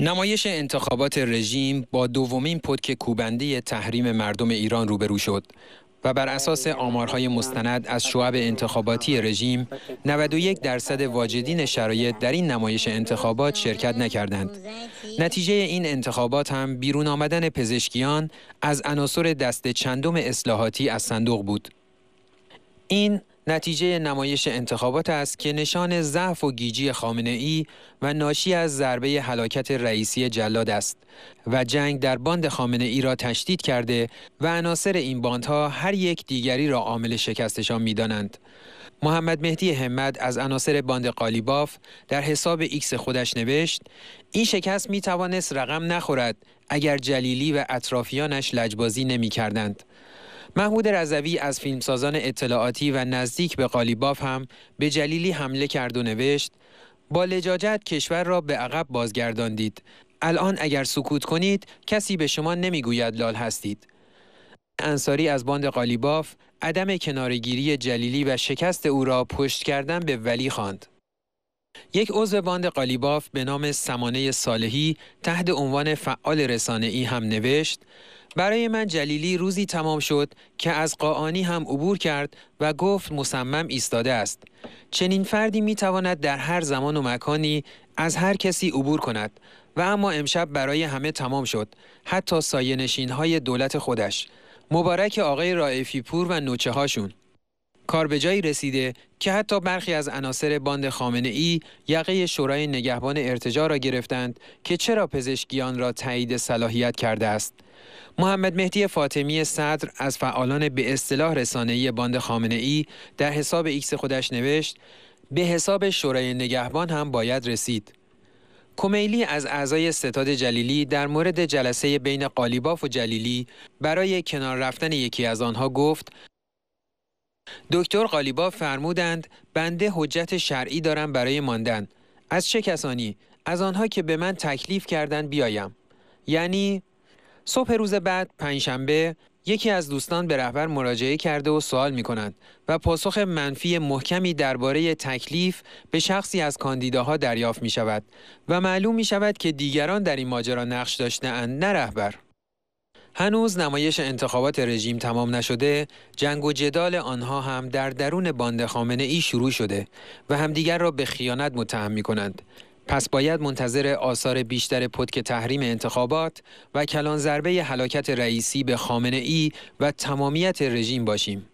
نمایش انتخابات رژیم با دومین پتک کوبنده تحریم مردم ایران روبرو شد و بر اساس آمارهای مستند از شعب انتخاباتی رژیم 91 درصد واجدین شرایط در این نمایش انتخابات شرکت نکردند. نتیجه این انتخابات هم بیرون آمدن پزشکیان از عناصر دست چندم اصلاحاتی از صندوق بود. این نتیجه نمایش انتخابات است که نشان ضعف و گیجی خامنه ای و ناشی از ضربه حلاکت رئیسی جلاد است و جنگ در باند خامنه ای را تشدید کرده و عناصر این باندها هر یک دیگری را عامل شکستشان میدانند. محمد مهدی همت از عناصر باند قالیباف در حساب ایکس خودش نوشت این شکست می توانست رقم نخورد اگر جلیلی و اطرافیانش لجبازی نمی کردند. محمود رضوی از فیلمسازان اطلاعاتی و نزدیک به قالیباف هم به جلیلی حمله کرد و نوشت با لجاجت کشور را به عقب بازگرداندید الان اگر سکوت کنید کسی به شما نمیگوید لال هستید انصاری از باند قالیباف عدم کنارگیری جلیلی و شکست او را پشت کردن به ولی خواند یک عضو باند قالیباف به نام سمانه صالحی تحت عنوان فعال رسانه ای هم نوشت برای من جلیلی روزی تمام شد که از قاعانی هم عبور کرد و گفت مصمم ایستاده است چنین فردی می تواند در هر زمان و مکانی از هر کسی عبور کند و اما امشب برای همه تمام شد حتی نشین های دولت خودش مبارک آقای رائفی پور و نوچه هاشون کار به جایی رسیده که حتی برخی از عناصر باند خامنه ای یقه شورای نگهبان ارتجا را گرفتند که چرا پزشکیان را تایید صلاحیت کرده است. محمد مهدی فاطمی صدر از فعالان به اصطلاح رسانه‌ای باند خامنه ای در حساب ایکس خودش نوشت به حساب شورای نگهبان هم باید رسید. کمیلی از اعضای ستاد جلیلی در مورد جلسه بین قالیباف و جلیلی برای کنار رفتن یکی از آنها گفت دکتر قالیبا فرمودند بنده حجت شرعی دارم برای ماندن از چه کسانی از آنها که به من تکلیف کردند بیایم یعنی صبح روز بعد پنجشنبه یکی از دوستان به رهبر مراجعه کرده و سوال می کند و پاسخ منفی محکمی درباره تکلیف به شخصی از کاندیداها دریافت می شود و معلوم می شود که دیگران در این ماجرا نقش داشته اند نه رهبر هنوز نمایش انتخابات رژیم تمام نشده، جنگ و جدال آنها هم در درون باند خامنه ای شروع شده و همدیگر را به خیانت متهم می کنند. پس باید منتظر آثار بیشتر پتک تحریم انتخابات و کلان ضربه حلاکت رئیسی به خامنه ای و تمامیت رژیم باشیم.